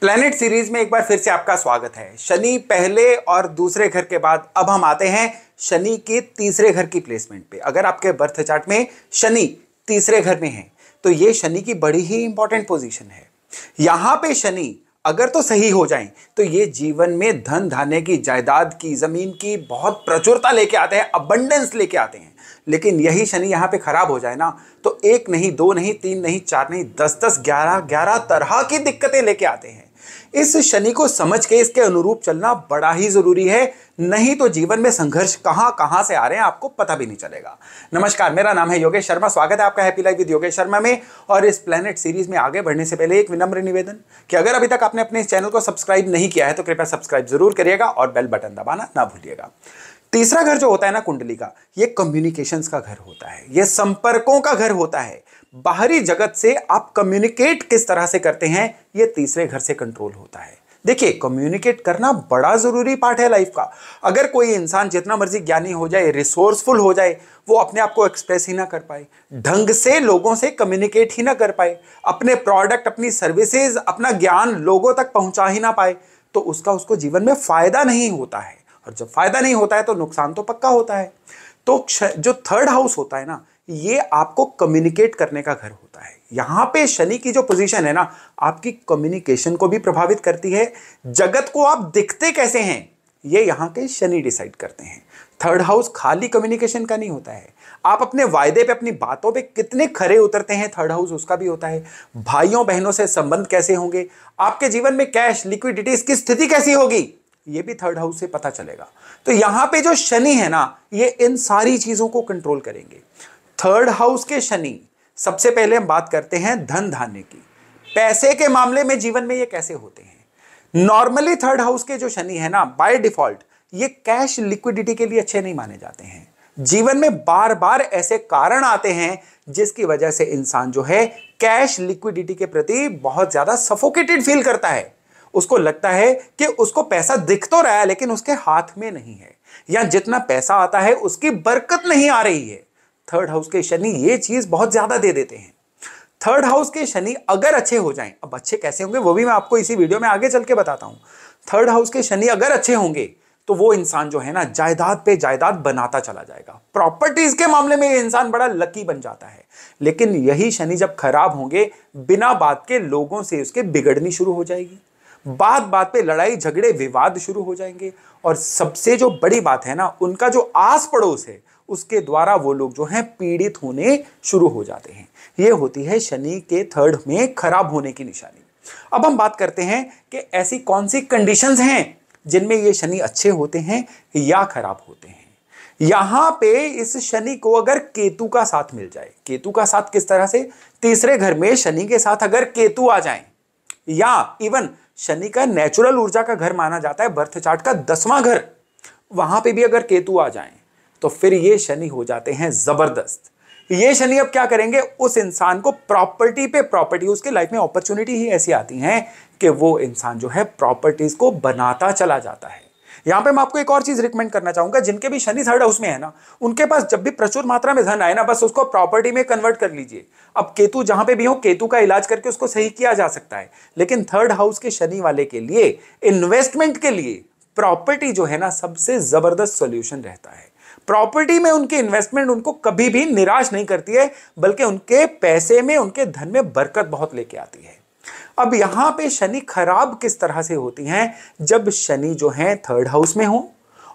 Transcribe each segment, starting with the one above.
planet series में एक बार फिर से आपका स्वागत है शनि पहले और दूसरे घर के बाद अब हम आते हैं शनि के तीसरे घर की प्लेसमेंट पे अगर आपके बर्थ चार्ट में शनि तीसरे घर में है तो ये शनि की बड़ी ही इंपॉर्टेंट पोजीशन है यहां पे शनि अगर तो सही हो जाए तो ये जीवन में धन धाने की जायदाद की जमीन की बहुत प्रचुरता लेके आते हैं अबंडेंस लेके आते हैं लेकिन यही शनि यहाँ पे खराब हो जाए ना तो एक नहीं दो नहीं तीन नहीं चार नहीं दस दस ग्यारह ग्यारह तरह की दिक्कतें लेके आते हैं इस शनि को समझ के इसके अनुरूप चलना बड़ा ही जरूरी है नहीं तो जीवन में संघर्ष कहां कहां से आ रहे हैं आपको पता भी नहीं चलेगा नमस्कार मेरा नाम है योगेश शर्मा स्वागत है आपका happy life with Yogesh Sharma में और इस प्लेनेट सीरीज में आगे बढ़ने से पहले एक विनम्र निवेदन कि अगर अभी तक आपने अपने इस चैनल को सब्सक्राइब नहीं किया है तो कृपया सब्सक्राइब जरूर करिएगा और बेल बटन दबाना ना भूलिएगा तीसरा घर जो होता है ना कुंडली का ये कम्युनिकेशंस का घर होता है ये संपर्कों का घर होता है बाहरी जगत से आप कम्युनिकेट किस तरह से करते हैं ये तीसरे घर से कंट्रोल होता है देखिए कम्युनिकेट करना बड़ा ज़रूरी पार्ट है लाइफ का अगर कोई इंसान जितना मर्जी ज्ञानी हो जाए रिसोर्सफुल हो जाए वो अपने आप को एक्सप्रेस ही ना कर पाए ढंग से लोगों से कम्युनिकेट ही ना कर पाए अपने प्रोडक्ट अपनी सर्विसेज अपना ज्ञान लोगों तक पहुंचा ही ना पाए तो उसका उसको जीवन में फ़ायदा नहीं होता है और जब फायदा नहीं होता है तो नुकसान तो पक्का होता है तो जो थर्ड हाउस होता है ना ये आपको कम्युनिकेट करने का घर होता है यहां पे शनि की जो पोजीशन है ना आपकी कम्युनिकेशन को भी प्रभावित करती है जगत को आप दिखते कैसे हैं ये यहां के शनि डिसाइड करते हैं थर्ड हाउस खाली कम्युनिकेशन का नहीं होता है आप अपने वायदे पे अपनी बातों पे कितने खरे उतरते हैं थर्ड हाउस उसका भी होता है भाइयों बहनों से संबंध कैसे होंगे आपके जीवन में कैश लिक्विडिटी इसकी स्थिति कैसी होगी ये भी थर्ड हाउस से पता चलेगा तो यहां पे जो शनि है ना ये इन सारी चीज़ों को कंट्रोल करेंगे थर्ड हाउस के शनि सबसे पहले हम बात करते हैं धन धान्य की पैसे के मामले में जीवन में ये कैसे होते हैं नॉर्मली थर्ड हाउस के जो शनि है ना बाय डिफॉल्ट ये कैश लिक्विडिटी के लिए अच्छे नहीं माने जाते हैं जीवन में बार बार ऐसे कारण आते हैं जिसकी वजह से इंसान जो है कैश लिक्विडिटी के प्रति बहुत ज्यादा सफोकेटेड फील करता है उसको लगता है कि उसको पैसा दिख तो रहा है लेकिन उसके हाथ में नहीं है या जितना पैसा आता है उसकी बरकत नहीं आ रही है थर्ड हाउस के शनि ये चीज बहुत ज्यादा दे देते हैं थर्ड हाउस के शनि अगर अच्छे हो जाएं अब अच्छे कैसे होंगे वो भी मैं आपको इसी वीडियो में आगे चल के बताता हूं थर्ड हाउस के शनि अगर अच्छे होंगे तो वो इंसान जो है ना जायदाद पे जायदाद बनाता चला जाएगा प्रॉपर्टीज के मामले में ये इंसान बड़ा लकी बन जाता है लेकिन यही शनि जब खराब होंगे बिना बात के लोगों से उसके बिगड़नी शुरू हो जाएगी बात बात पे लड़ाई झगड़े विवाद शुरू हो जाएंगे और सबसे जो बड़ी बात है ना उनका जो आस पड़ोस है उसके द्वारा वो लोग जो हैं पीड़ित होने शुरू हो जाते हैं ये होती है शनि के थर्ड में खराब होने की निशानी अब हम बात करते हैं कि ऐसी कौन सी कंडीशंस हैं जिनमें ये शनि अच्छे होते हैं या खराब होते हैं यहां पे इस शनि को अगर केतु का साथ मिल जाए केतु का साथ किस तरह से तीसरे घर में शनि के साथ अगर केतु आ जाए या इवन शनि का नेचुरल ऊर्जा का घर माना जाता है बर्थ चार्ट का दसवां घर वहां पे भी अगर केतु आ जाए तो फिर ये शनि हो जाते हैं जबरदस्त ये शनि अब क्या करेंगे उस इंसान को प्रॉपर्टी पे प्रॉपर्टी उसके लाइफ में अपॉर्चुनिटी ही ऐसी आती हैं कि वो इंसान जो है प्रॉपर्टीज को बनाता चला जाता है यहाँ पे मैं आपको एक और चीज रिकमेंड करना चाहूंगा जिनके भी शनि थर्ड हाउस में है ना उनके पास जब भी प्रचुर मात्रा में धन आए ना बस उसको प्रॉपर्टी में कन्वर्ट कर लीजिए अब केतु जहां पे भी हो केतु का इलाज करके उसको सही किया जा सकता है लेकिन थर्ड हाउस के शनि वाले के लिए इन्वेस्टमेंट के लिए प्रॉपर्टी जो है ना सबसे जबरदस्त सोल्यूशन रहता है प्रॉपर्टी में उनके इन्वेस्टमेंट उनको कभी भी निराश नहीं करती है बल्कि उनके पैसे में उनके धन में बरकत बहुत लेके आती है अब यहां पे शनि खराब किस तरह से होती हैं जब शनि जो है थर्ड हाउस में हो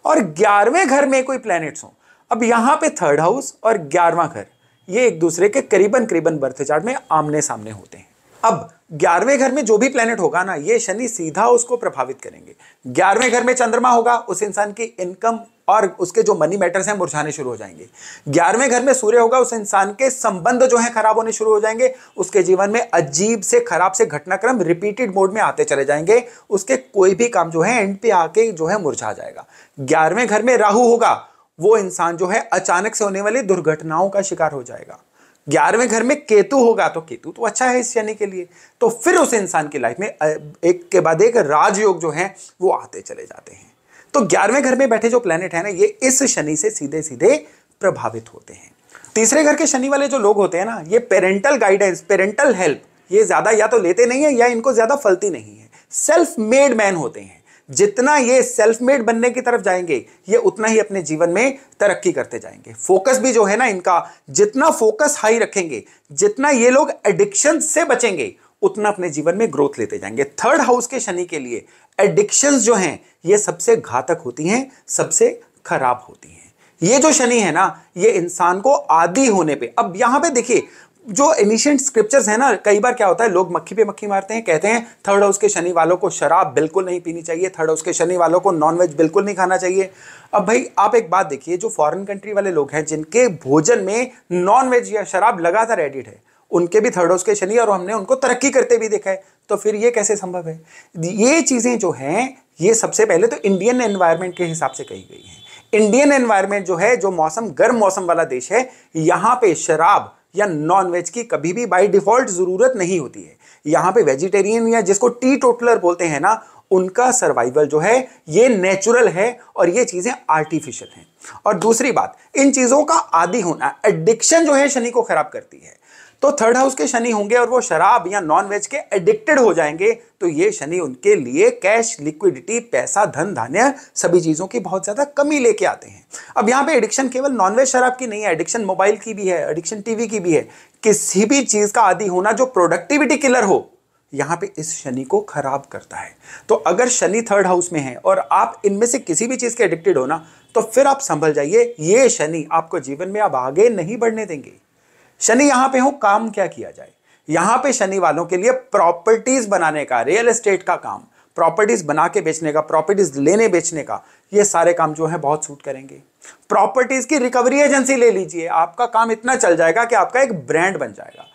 और ग्यारहवें घर में कोई प्लैनेट्स हो अब यहां पे थर्ड हाउस और ग्यारहवा घर ये एक दूसरे के करीबन करीबन बर्थ चार्ट में आमने सामने होते हैं अब ग्यारहवें घर में जो भी प्लेनेट होगा ना ये शनि सीधा उसको प्रभावित करेंगे ग्यारहवें घर में चंद्रमा होगा उस इंसान की इनकम और उसके जो मनी मैटर्स हैं मुरझाने शुरू हो जाएंगे ग्यारहवें घर में सूर्य होगा उस इंसान के संबंध जो है खराब होने शुरू हो जाएंगे उसके जीवन में अजीब से खराब से घटनाक्रम रिपीटेड मोड में आते चले जाएंगे उसके कोई भी काम जो है एंड पे आके जो है मुरझा जाएगा ग्यारहवें घर में राहू होगा वो इंसान जो है अचानक से होने वाली दुर्घटनाओं का शिकार हो जाएगा ग्यारहवें घर में केतु होगा तो केतु तो अच्छा है इस शनि के लिए तो फिर उस इंसान की लाइफ में एक के बाद एक राजयोग जो है वो आते चले जाते हैं तो ग्यारहवें घर में बैठे जो प्लेनेट है ना ये इस शनि से सीधे सीधे प्रभावित होते हैं तीसरे घर के शनि वाले जो लोग होते हैं ना ये पेरेंटल गाइडेंस पेरेंटल हेल्प ये ज़्यादा या तो लेते नहीं है या इनको ज़्यादा फलती नहीं है सेल्फ मेड मैन होते हैं जितना ये सेल्फ मेड बनने की तरफ जाएंगे ये उतना ही अपने जीवन में तरक्की करते जाएंगे फोकस भी जो है ना इनका जितना फोकस हाई रखेंगे जितना ये लोग एडिक्शन से बचेंगे उतना अपने जीवन में ग्रोथ लेते जाएंगे थर्ड हाउस के शनि के लिए एडिक्शन जो हैं ये सबसे घातक होती हैं सबसे खराब होती हैं ये जो शनि है ना ये इंसान को आदि होने पे अब यहां पे देखिए जो एनिशियंट स्क्रिप्चर्स है ना कई बार क्या होता है लोग मक्खी पे मक्खी मारते हैं कहते हैं थर्ड हाउस के शनि वालों को शराब बिल्कुल नहीं पीनी चाहिए थर्ड हाउस के शनि वालों को नॉनवेज बिल्कुल नहीं खाना चाहिए अब भाई आप एक बात देखिए जो फॉरेन कंट्री वाले लोग हैं जिनके भोजन में नॉनवेज या शराब लगातार एडिट है उनके भी थर्ड हाउस के शनि और हमने उनको तरक्की करते भी देखा है तो फिर ये कैसे संभव है ये चीज़ें जो हैं ये सबसे पहले तो इंडियन एनवायरमेंट के हिसाब से कही गई हैं इंडियन एनवायरमेंट जो है जो मौसम गर्म मौसम वाला देश है यहाँ पे शराब या नॉन वेज की कभी भी बाय डिफॉल्ट ज़रूरत नहीं होती है यहां पे वेजिटेरियन या जिसको टी टोटलर बोलते हैं ना उनका सर्वाइवल जो है ये नेचुरल है और ये चीज़ें आर्टिफिशियल हैं और दूसरी बात इन चीज़ों का आदि होना एडिक्शन जो है शनि को ख़राब करती है तो थर्ड हाउस के शनि होंगे और वो शराब या नॉन वेज के एडिक्टेड हो जाएंगे तो ये शनि उनके लिए कैश लिक्विडिटी पैसा धन धान्य सभी चीज़ों की बहुत ज़्यादा कमी लेके आते हैं अब यहाँ पे एडिक्शन केवल नॉनवेज शराब की नहीं है एडिक्शन मोबाइल की भी है एडिक्शन टीवी की भी है किसी भी चीज़ का आदि होना जो प्रोडक्टिविटी किलर हो यहाँ पे इस शनि को खराब करता है तो अगर शनि थर्ड हाउस में है और आप इनमें से किसी भी चीज़ के एडिक्टेड हो ना तो फिर आप संभल जाइए ये शनि आपको जीवन में अब आगे नहीं बढ़ने देंगे शनि यहां पे हो काम क्या किया जाए यहां पे शनि वालों के लिए प्रॉपर्टीज बनाने का रियल एस्टेट का काम प्रॉपर्टीज बना के बेचने का प्रॉपर्टीज लेने बेचने का ये सारे काम जो है बहुत सूट करेंगे प्रॉपर्टीज की रिकवरी एजेंसी ले लीजिए आपका काम इतना चल जाएगा कि आपका एक ब्रांड बन जाएगा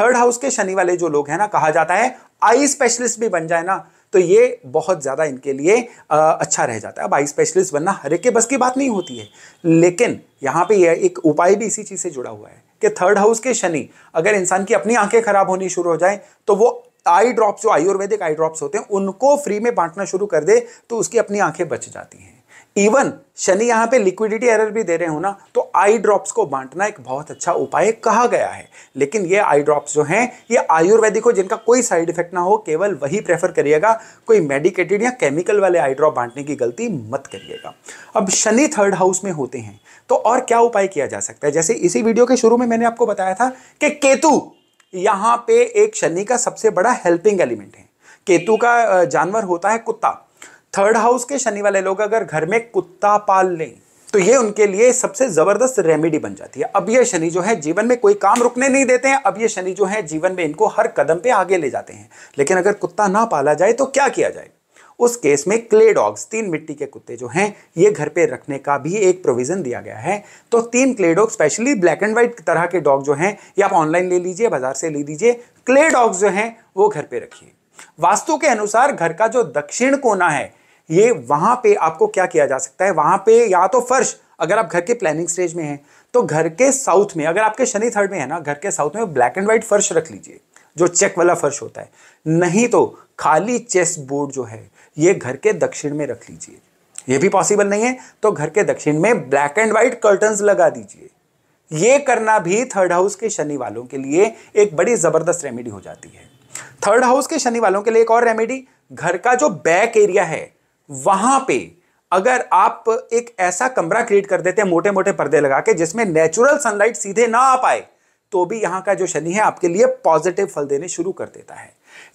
थर्ड हाउस के शनि वाले जो लोग हैं ना कहा जाता है आई स्पेशलिस्ट भी बन जाए ना तो ये बहुत ज़्यादा इनके लिए आ, अच्छा रह जाता है अब आई स्पेशलिस्ट बनना हर एक के बस की बात नहीं होती है लेकिन यहाँ पे ये एक उपाय भी इसी चीज़ से जुड़ा हुआ है कि थर्ड हाउस के शनि अगर इंसान की अपनी आंखें खराब होनी शुरू हो जाए तो वो आई ड्रॉप्स जो आयुर्वेदिक आई ड्रॉप्स होते हैं उनको फ्री में बांटना शुरू कर दे तो उसकी अपनी आंखें बच जाती हैं इवन शनि यहाँ पे लिक्विडिटी एरर भी दे रहे हो ना तो आई ड्रॉप्स को बांटना एक बहुत अच्छा उपाय कहा गया है लेकिन ये आई ड्रॉप्स जो हैं ये आयुर्वेदिक हो जिनका कोई साइड इफेक्ट ना हो केवल वही प्रेफर करिएगा कोई मेडिकेटेड या केमिकल वाले आई ड्रॉप बांटने की गलती मत करिएगा अब शनि थर्ड हाउस में होते हैं तो और क्या उपाय किया जा सकता है जैसे इसी वीडियो के शुरू में मैंने आपको बताया था कि केतु यहाँ पे एक शनि का सबसे बड़ा हेल्पिंग एलिमेंट है केतु का जानवर होता है कुत्ता थर्ड हाउस के शनि वाले लोग अगर घर में कुत्ता पाल लें तो ये उनके लिए सबसे ज़बरदस्त रेमेडी बन जाती है अब ये शनि जो है जीवन में कोई काम रुकने नहीं देते हैं अब ये शनि जो है जीवन में इनको हर कदम पे आगे ले जाते हैं लेकिन अगर कुत्ता ना पाला जाए तो क्या किया जाए उस केस में क्ले डॉग्स तीन मिट्टी के कुत्ते जो हैं ये घर पे रखने का भी एक प्रोविज़न दिया गया है तो तीन clay dog specially black and white तरह के डॉग जो हैं ये आप ऑनलाइन ले लीजिए बाजार से ले लीजिए क्ले डॉग्स जो हैं वो घर पे रखिए वास्तु के अनुसार घर का जो दक्षिण कोना है ये वहां पे आपको क्या किया जा सकता है वहां पे या तो फर्श अगर आप घर के प्लानिंग स्टेज में हैं तो घर के साउथ में अगर आपके शनि थर्ड में है ना घर के साउथ में ब्लैक एंड व्हाइट फर्श रख लीजिए जो चेक वाला फर्श होता है नहीं तो खाली चेस बोर्ड जो है ये घर के दक्षिण में रख लीजिए ये भी पॉसिबल नहीं है तो घर के दक्षिण में ब्लैक एंड व्हाइट कर्टन्स लगा दीजिए ये करना भी थर्ड हाउस के शनि वालों के लिए एक बड़ी ज़बरदस्त रेमेडी हो जाती है थर्ड हाउस के शनि वालों के लिए एक और रेमेडी घर का जो बैक एरिया है वहां पे अगर आप एक ऐसा कमरा क्रिएट कर देते हैं मोटे मोटे पर्दे लगा के जिसमें नेचुरल सनलाइट सीधे ना आ पाए तो भी यहां का जो शनि है आपके लिए पॉजिटिव फल देने शुरू कर देता है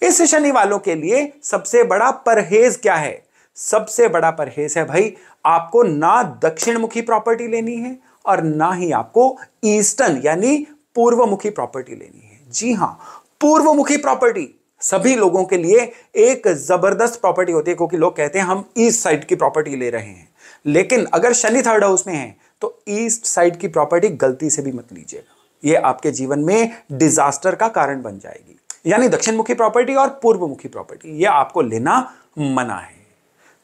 इस शनि वालों के लिए सबसे बड़ा परहेज क्या है सबसे बड़ा परहेज है भाई आपको ना दक्षिण मुखी प्रॉपर्टी लेनी है और ना ही आपको ईस्टर्न यानी पूर्व मुखी प्रॉपर्टी लेनी है जी हां पूर्व मुखी प्रॉपर्टी सभी लोगों के लिए एक जबरदस्त प्रॉपर्टी होती है क्योंकि लोग कहते हैं हम ईस्ट साइड की प्रॉपर्टी ले रहे हैं लेकिन अगर शनि थर्ड हाउस में है तो ईस्ट साइड की प्रॉपर्टी गलती से भी मत लीजिएगा ये आपके जीवन में डिजास्टर का कारण बन जाएगी यानी दक्षिण मुखी प्रॉपर्टी और पूर्व मुखी प्रॉपर्टी ये आपको लेना मना है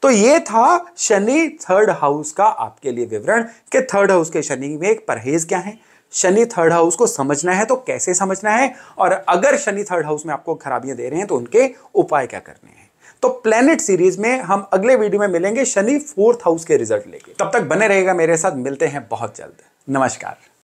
तो ये था शनि थर्ड हाउस का आपके लिए विवरण कि थर्ड हाउस के शनि में एक परहेज क्या है शनि थर्ड हाउस को समझना है तो कैसे समझना है और अगर शनि थर्ड हाउस में आपको खराबियां दे रहे हैं तो उनके उपाय क्या करने हैं तो प्लेनेट सीरीज में हम अगले वीडियो में मिलेंगे शनि फोर्थ हाउस के रिजल्ट लेके तब तक बने रहेगा मेरे साथ मिलते हैं बहुत जल्द नमस्कार